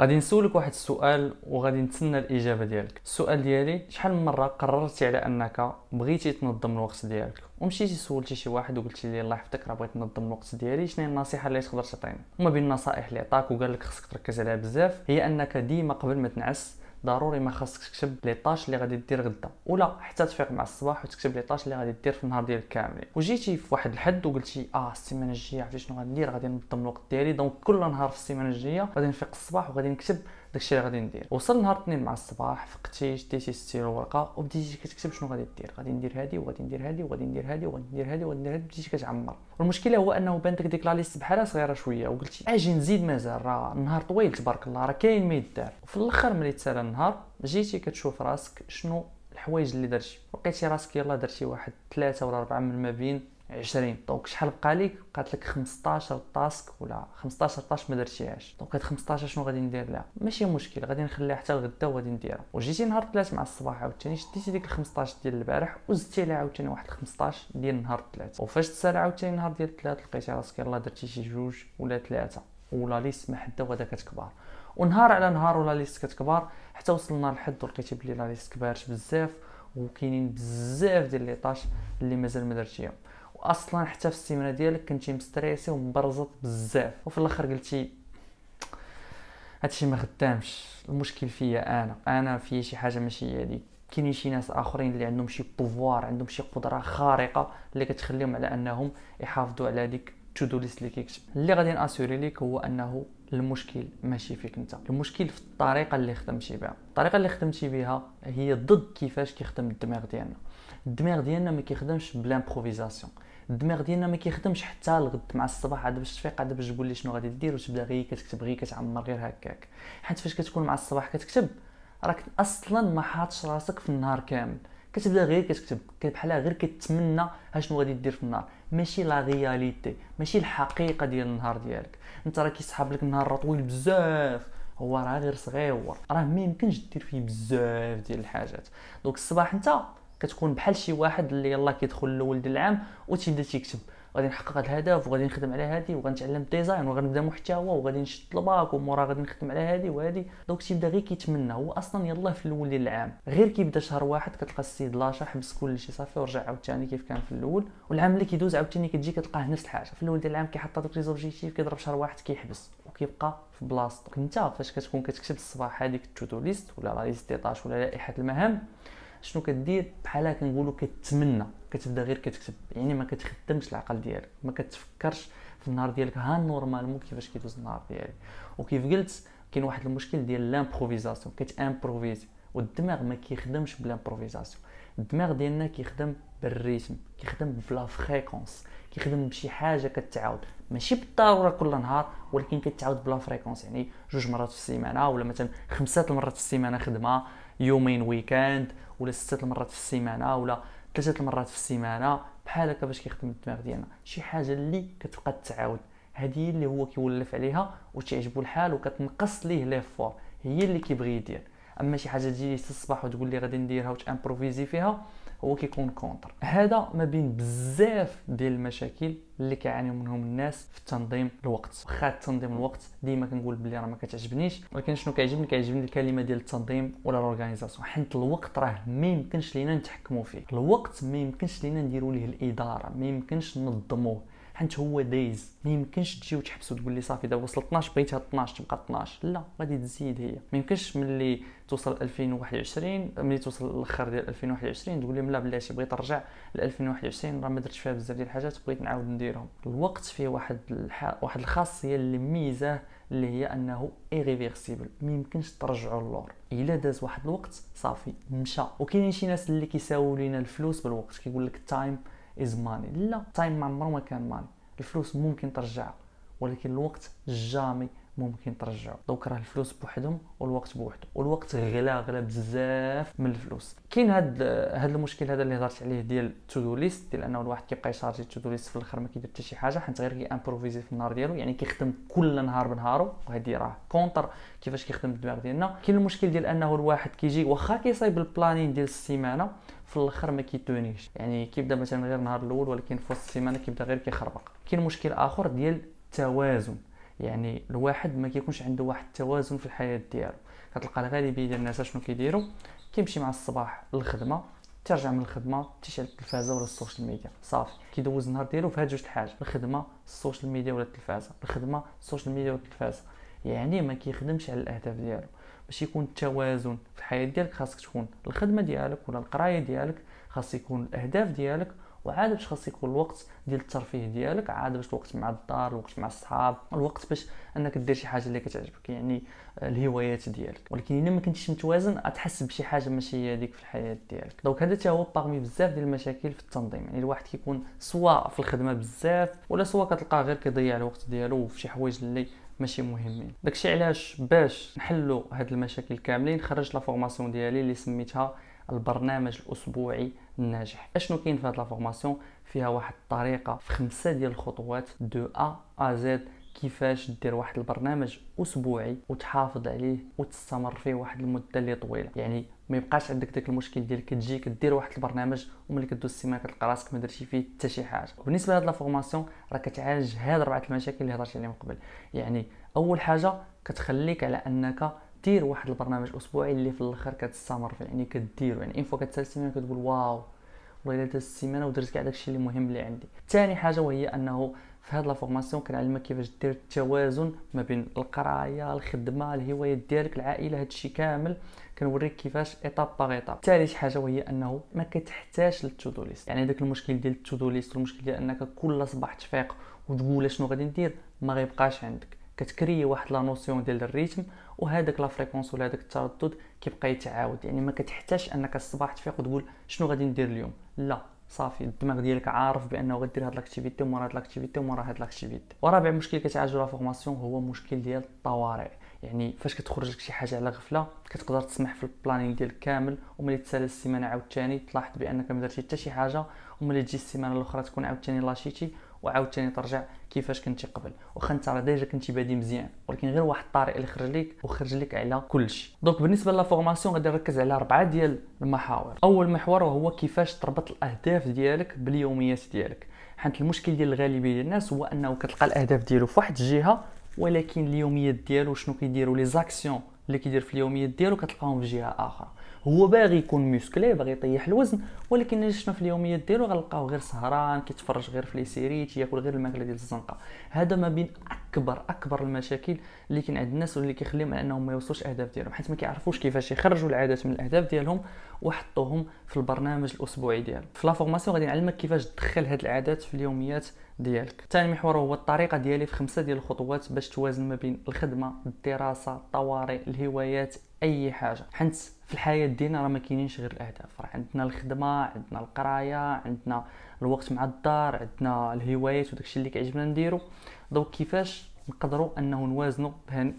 غادي نسولك واحد السؤال وغادي نتسنى الاجابه ديالك السؤال ديالي شحال من مره قررتي على انك بغيتي تنظم الوقت ديالك ومشيتي سولتي شي واحد وقلتي ليه الله يحفظك راه بغيت ننظم الوقت ديالي شنو النصيحه اللي تقدر تعطيني وما بين النصائح اللي عطاك وقال لك خصك تركز عليها بزاف هي انك ديما قبل ما تنعس ضروري ما خاصك تكتب لي طاش اللي غادي دير غدا ولا حتى تفيق مع الصباح وتكتب لي طاش اللي غادي دير في النهار ديالك كامل وجيتي في واحد الحد وقلتي اه السيمانه الجايه عرفتي شنو غندير غادي ننظم الوقت ديالي دونك كل نهار في السيمانه الجايه غادي نفيق الصباح وغادي نكتب داكشي اللي غادي ندير وصل نهار الاثنين مع الصباح فقتي شديتي الستيلو ورقه وبديتي كتكتب شنو غادي دير غادي ندير هادي وغادي ندير هادي وغادي ندير هادي وغادي ندير هادي وغادي ندير هادي بديتي كتعمر والمشكله هو انه بانت ديك لا ليست بحالها صغيره شويه وقلتي اجي نزيد مازال راه النهار طويل تبارك الله راه كاين ما يدار وفي الاخر ملي تسالى النهار جيتي كتشوف راسك شنو الحوايج اللي درتي لقيتي راسك يلا درتي واحد ثلاثة ولا أربعة من ما بين 20 دونك شحال بقى لك بقات لك 15 تاسك ولا 15 تاش ما درتيهاش دونك هاد 15 شنو غادي ندير لها ماشي مشكل غادي نخليها حتى الغدا وغادي نديرها وجيتي نهار الثلاث مع الصباح عاوتاني شديتي ديك 15 ديال البارح وزدتي لها عاوتاني واحد 15 ديال نهار الثلاث وفاش تسال عاوتاني نهار ديال الثلاث لقيتي راسك يلاه درتي شي جوج ولا ثلاثه ولا ليست حدا وغادا كتكبر ونهار على نهار ولا ليست كتكبر حتى وصلنا لحد ولقيتي بلي لا ليست كبارت بزاف وكاينين بزاف ديال لي طاش اللي مازال ما درتيهم واصلا حتى في السيمانه ديالك كنتي مستريسي ومبرزط بزاف وفي الاخر قلتي هادشي ما خدامش المشكل فيا انا انا في شي حاجه ماشي هادي كاينين شي ناس اخرين اللي عندهم شي بوفوار عندهم شي قدره خارقه اللي كتخليهم على انهم يحافظوا على ديك تو ليست اللي كيكتب اللي غادي ناسوري ليك هو انه المشكل ماشي فيك انت المشكل في الطريقه اللي خدمتي بها الطريقه اللي خدمتي بها هي ضد كيفاش كيخدم الدماغ ديالنا الدماغ ديالنا ما كيخدمش بلامبروفيزاسيون الدماغ ديالنا ما كيخدمش حتى الغد مع الصباح عاد باش تفيق عاد باش تقول لي شنو غادي دير وتبدا غير كتكتب غير كتعمر غير هكاك حيت فاش كتكون مع الصباح كتكتب راك اصلا ما حاطش راسك في النهار كامل كتبدا غير كتكتب بحال غير كتمنى ها شنو غادي دير في النهار ماشي لا رياليتي ماشي الحقيقه ديال النهار ديالك انت راه كيسحاب لك النهار راه طويل بزاف هو راه غير صغير راه ما يمكنش دير فيه بزاف ديال الحاجات دونك الصباح انت كتكون بحال شي واحد اللي يلاه كيدخل لولد العام وتيبدا تيكتب غادي نحقق هاد الهدف وغادي نخدم على هذه وغنتعلم ديزاين وغنبدا محتوى وغادي نشد الباك ومورا غادي نخدم على هذه وهذه دونك تيبدا غير كيتمنى هو اصلا يلاه في الاول ديال العام غير كيبدا شهر واحد كتلقى السيد لاشا حبس كلشي صافي ورجع عاوتاني كيف كان في الاول والعام اللي كيدوز عاوتاني كتجي كتلقاه نفس الحاجه في الاول ديال العام كيحط هذوك لي زوبجيكتيف كيضرب شهر واحد كيحبس وكيبقى في بلاصتو انت فاش كتكون كتكتب الصباح هذيك التو ليست ولا لا ليست ديطاش ولا لائحه المهام شنو كدير بحال كنقولوا كتمنى كتبدا غير كتكتب يعني ما كتخدمش العقل ديالك ما كتفكرش في النهار ديالك ها نورمالمون كيفاش كيدوز النهار ديالي وكيف قلت كاين واحد المشكل ديال لامبروفيزاسيون كتامبروفيزي والدماغ ما كيخدمش بلامبروفيزاسيون الدماغ ديالنا كيخدم بالريتم كيخدم بلا فريكونس كيخدم بشي حاجه كتعاود ماشي بالضروره كل نهار ولكن كتعاود بلا فريكونس يعني جوج مرات في السيمانه ولا مثلا خمسه المرات في السيمانه خدمه يومين ويكاند ولا ستة المرات في السيمانه ولا ثلاثه المرات في السيمانه بحال هكا باش كيخدم الدماغ ديالنا شي حاجه اللي كتبقى تعاود هذه اللي هو كيولف عليها وتعجبو الحال وكتنقص ليه ليفور هي اللي كيبغي يدير اما شي حاجه تجي الصباح وتقول لي غادي نديرها وتامبروفيزي فيها هو كيكون كونتر هذا ما بين بزاف ديال المشاكل اللي كيعانيو منهم الناس في تنظيم الوقت واخا تنظيم الوقت ديما كنقول بلي راه ما كتعجبنيش ولكن شنو كيعجبني كيعجبني الكلمه ديال التنظيم ولا الاورغانيزاسيون حيت الوقت راه ما يمكنش لينا نتحكموا فيه الوقت ما يمكنش لينا نديروا ليه الاداره ما يمكنش ننظموه حيت هو دايز ما يمكنش تجي وتحبس وتقول لي صافي دابا وصل 12 بغيتها 12 تبقى 12 لا غادي تزيد هي ما يمكنش ملي توصل 2021 ملي توصل الاخر ديال 2021 تقول لهم لا بلاتي بغيت نرجع ل 2021 راه ما درتش فيها بزاف ديال الحاجات بغيت نعاود نديرهم الوقت فيه واحد الح... واحد الخاصيه اللي ميزه اللي هي انه ايريفيرسيبل ما يمكنش ترجعوا للور الا داز واحد الوقت صافي مشى وكاينين شي ناس اللي كيساووا لينا الفلوس بالوقت كيقول لك التايم از ماني لا تايم ما عمره ما كان ماني الفلوس ممكن ترجعها ولكن الوقت جامي ممكن ترجعو دونك راه الفلوس بوحدهم والوقت بوحده والوقت غلا غلا بزاف من الفلوس كاين هاد هاد المشكل هذا اللي هضرت عليه ديال تو دو ليست ديال انه الواحد كيبقى يشارجي تو دو ليست في الاخر ما كيدير حتى شي حاجه حيت غير امبروفيزي في النهار ديالو يعني كيخدم كل نهار بنهارو وهادي راه كونتر كيفاش كيخدم الدماغ ديالنا كاين المشكل ديال انه الواحد كيجي واخا كيصايب البلانين ديال السيمانه في الاخر ما كيتونيش يعني كيبدا مثلا غير النهار الاول ولكن في وسط السيمانه كيبدا غير كيخربق كاين مشكل اخر ديال التوازن يعني الواحد ما كيكونش عنده واحد التوازن في الحياه ديالو كتلقى الغالبيه ديال الناس شنو كيديروا كيمشي مع الصباح للخدمه ترجع من الخدمه تيشعل التلفازه ولا السوشيال ميديا صافي كيدوز النهار ديالو في هاد جوج الحاجه الخدمه السوشيال ميديا ولا التلفازه الخدمه السوشيال ميديا ولا التلفازه يعني ما كيخدمش على الاهداف ديالو باش يكون التوازن الحياه ديالك خاصك تكون الخدمه ديالك ولا القرايه ديالك خاص يكون الاهداف ديالك وعاد باش خاص يكون الوقت ديال الترفيه ديالك عاد باش الوقت مع الدار الوقت مع الصحاب الوقت باش انك دير شي حاجه اللي كتعجبك يعني الهوايات ديالك ولكن الا ما كنتيش متوازن غتحس بشي حاجه ماشي هي هذيك في الحياه ديالك دونك هذا حتى هو باغمي بزاف ديال المشاكل في التنظيم يعني الواحد كيكون سواء في الخدمه بزاف ولا سواء كتلقاه غير كيضيع الوقت ديالو في شي حوايج اللي ماشي مهمين داكشي علاش باش نحلوا هاد المشاكل كاملين خرجت لا فورماسيون ديالي اللي سميتها البرنامج الاسبوعي الناجح اشنو كاين في هاد لا فورماسيون فيها واحد الطريقه في خمسه ديال الخطوات دو ا ا زد كيفاش دير واحد البرنامج اسبوعي وتحافظ عليه وتستمر فيه واحد المده اللي طويله يعني ما يبقاش عندك داك المشكل ديال كتجي كدير واحد البرنامج وملي كدوز السيمانه كتلقى راسك ما درتي فيه حتى شي حاجه بالنسبه لهاد لا فورماسيون راه كتعالج هاد اربعه المشاكل اللي هضرت عليهم قبل يعني اول حاجه كتخليك على انك دير واحد البرنامج اسبوعي اللي في الاخر كتستمر فيه يعني كديرو يعني ان فوا كتسال السيمانه كتقول واو والله الا دازت السيمانه ودرت كاع داكشي اللي مهم اللي عندي ثاني حاجه وهي انه في هاد لا فورماسيون كنعلمك كيفاش دير التوازن ما بين القرايه الخدمه الهوايات ديالك العائله هادشي كامل كنوريك كيفاش ايطاب باغ ايطاب ثالث حاجه وهي انه ما كتحتاج للتودو ليست يعني داك المشكل ديال التودو ليست والمشكل ديال انك كل صباح تفيق وتقول شنو غادي ندير ما غيبقاش عندك كتكري واحد لا نوسيون ديال الريتم وهذاك لا فريكونس ولا هذاك التردد كيبقى يتعاود يعني ما كتحتاجش انك الصباح تفيق وتقول شنو غادي ندير اليوم لا صافي الدماغ ديالك عارف بانه غدير هاد لاكتيفيتي ومورا هاد لاكتيفيتي ومورا هاد لاكتيفيتي ورابع مشكل كتعالجو لا فورماسيون هو مشكل ديال الطوارئ يعني فاش كتخرج لك شي حاجه على غفله كتقدر تسمح في البلانين ديالك كامل وملي تسالى السيمانه عاوتاني تلاحظ بانك ما درتي حتى شي حاجه وملي تجي السيمانه الاخرى تكون عاوتاني لاشيتي وعاوتاني ترجع كيفاش كنتي قبل واخا انت راه ديجا كنتي بادي مزيان ولكن غير واحد الطريق اللي خرج لك وخرج لك على كلشي دونك بالنسبه لا فورماسيون غادي نركز على اربعه ديال المحاور اول محور هو كيفاش تربط الاهداف ديالك باليوميات ديالك حيت المشكل ديال الغالبيه ديال الناس هو انه كتلقى الاهداف ديالو في واحد الجهه ولكن اليوميات ديالو شنو كيدير لي زاكسيون اللي كيدير في اليوميات ديالو كتلقاهم في جهه اخرى هو باغي يكون مسكلي باغي يطيح الوزن ولكن اللي شفنا في اليوميات ديالو غنلقاوه غير سهران كيتفرج غير في لي سيري تياكل غير الماكله ديال الزنقه هذا ما بين اكبر اكبر المشاكل اللي كاين عند الناس واللي كيخليهم انهم ما يوصلوش الاهداف ديالهم حيت ما كيعرفوش كيفاش يخرجوا العادات من الاهداف ديالهم وحطوهم في البرنامج الاسبوعي ديالهم في لا فورماسيون غادي نعلمك كيفاش تدخل هاد العادات في اليوميات ديالك ثاني محور هو الطريقه ديالي في خمسه ديال الخطوات باش توازن ما بين الخدمه الدراسه الطوارئ الهوايات اي حاجه حنت في الحياه ديالنا راه ما كاينينش غير الاهداف راه عندنا الخدمه عندنا القرايه عندنا الوقت مع الدار عندنا الهوايات وداكشي اللي كيعجبنا نديرو دونك كيفاش نقدروا انه نوازنوا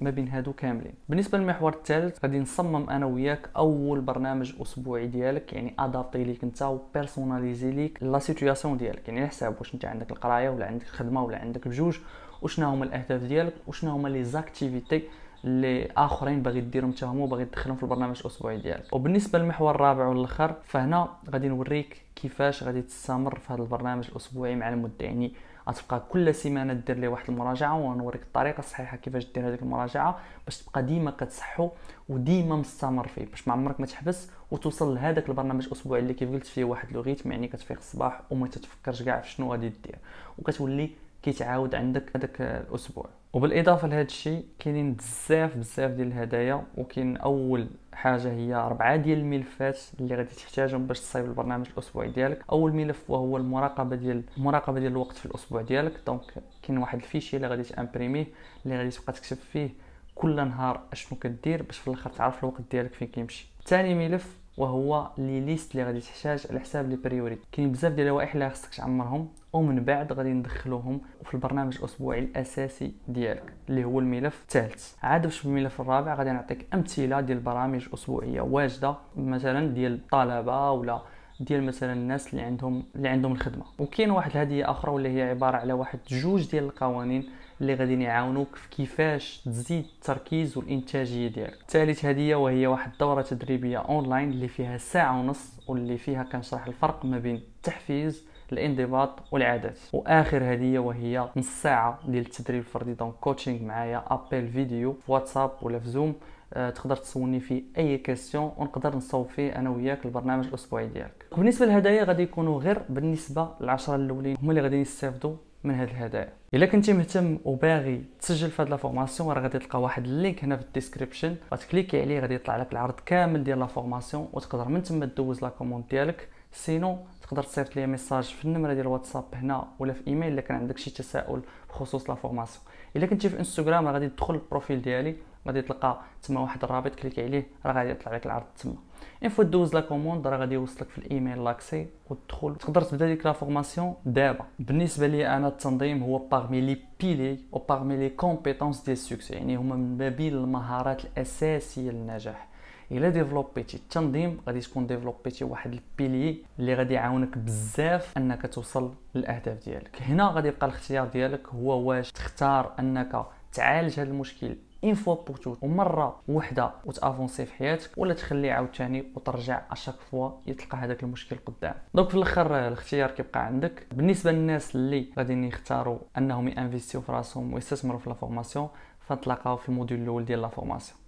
ما بين هادو كاملين بالنسبه للمحور الثالث غادي نصمم انا وياك اول برنامج اسبوعي ديالك يعني ادابتي ليك انت وبيرسوناليزي ليك لا سيتوياسيون ديالك يعني حساب واش انت عندك القرايه ولا عندك الخدمه ولا عندك بجوج وشنا هما الاهداف ديالك وشنا هما لي زاكتيفيتي اللي اخرين باغي ديرهم حتى هما باغي تدخلهم في البرنامج الاسبوعي ديالك وبالنسبه للمحور الرابع والاخر فهنا غادي نوريك كيفاش غادي تستمر في هذا البرنامج الاسبوعي مع المده يعني غتبقى كل سيمانه دير ليه واحد المراجعه ونوريك الطريقه الصحيحه كيفاش دير هذيك المراجعه باش تبقى ديما كتصحو وديما مستمر فيه باش ما عمرك ما تحبس وتوصل لهذاك البرنامج الاسبوعي اللي كيف قلت فيه واحد لوغيتم يعني كتفيق الصباح وما تتفكرش كاع في شنو غادي دير وكتولي كيتعاود عندك هذاك الاسبوع وبالاضافه لهذا الشيء كاينين بزاف بزاف ديال الهدايا وكاين اول حاجه هي اربعه ديال الملفات اللي غادي تحتاجهم باش تصايب البرنامج الاسبوعي ديالك اول ملف وهو المراقبه ديال المراقبه ديال الوقت في الاسبوع ديالك دونك كاين واحد الفيشي اللي غادي تامبريميه اللي غادي تبقى تكتب فيه كل نهار اشنو كدير باش في الاخر تعرف الوقت ديالك فين كيمشي ثاني ملف وهو لي ليست اللي غادي تحتاج على حساب لي بريوريتي كاين بزاف ديال اللوائح اللي خصك تعمرهم ومن بعد غادي ندخلوهم في البرنامج الاسبوعي الاساسي ديالك اللي هو الملف الثالث عاد باش الملف الرابع غادي نعطيك امثله ديال البرامج الاسبوعيه واجده مثلا ديال الطلبه ولا ديال مثلا الناس اللي عندهم اللي عندهم الخدمه وكاين واحد الهديه اخرى واللي هي عباره على واحد جوج ديال القوانين اللي غاديين يعاونوك في كيفاش تزيد التركيز والانتاجيه ديالك ثالث هديه وهي واحد الدوره تدريبيه اونلاين اللي فيها ساعه ونص واللي فيها كنشرح الفرق ما بين التحفيز الانضباط والعادات واخر هديه وهي نص ساعه ديال التدريب الفردي دونك كوتشينغ معايا ابل فيديو في واتساب ولا في زوم آه، تقدر تسولني فيه اي كيسيون ونقدر نصوب فيه انا وياك البرنامج الاسبوعي ديالك بالنسبه للهدايا غادي يكونوا غير بالنسبه للعشرة الاولين هما اللي غادي يستافدوا من هذه الهدايا الا كنتي مهتم وباغي تسجل في هذه لا فورماسيون راه غادي تلقى واحد اللينك هنا في الديسكريبشن غتكليكي عليه غادي يطلع لك العرض كامل ديال لا فورماسيون وتقدر من تما دوز لا كوموند ديالك سينو تقدر تصيفط لي ميساج في النمره ديال الواتساب هنا ولا في ايميل الا كان عندك شي تساؤل بخصوص لا فورماسيون الا كنتي في انستغرام غادي تدخل البروفيل ديالي غادي تلقى تما واحد الرابط كليكي عليه راه غادي يطلع لك العرض تما ان فوا دوز لا كوموند راه غادي يوصلك في الايميل لاكسي وتدخل تقدر تبدا ديك لا فورماسيون دابا بالنسبه لي انا التنظيم هو باغمي لي بيلي او باغمي لي كومبيتونس ديال السوكس يعني هما من ما بين المهارات الاساسيه للنجاح الا ديفلوبيتي التنظيم غادي تكون ديفلوبيتي واحد البيلي اللي غادي يعاونك بزاف انك توصل للاهداف ديالك هنا غادي يبقى الاختيار ديالك هو واش تختار انك تعالج هذا المشكل اون فوا بور تو ومره وحده وتافونسي في حياتك ولا تخليه عاوتاني وترجع اشاك فوا يتلقى هذاك المشكل قدام دونك في الاخر الاختيار كيبقى عندك بالنسبه للناس اللي غادي يختاروا انهم ينفيستيو في راسهم ويستثمروا في لا فورماسيون فنتلاقاو في الموديول الاول ديال لا فورماسيون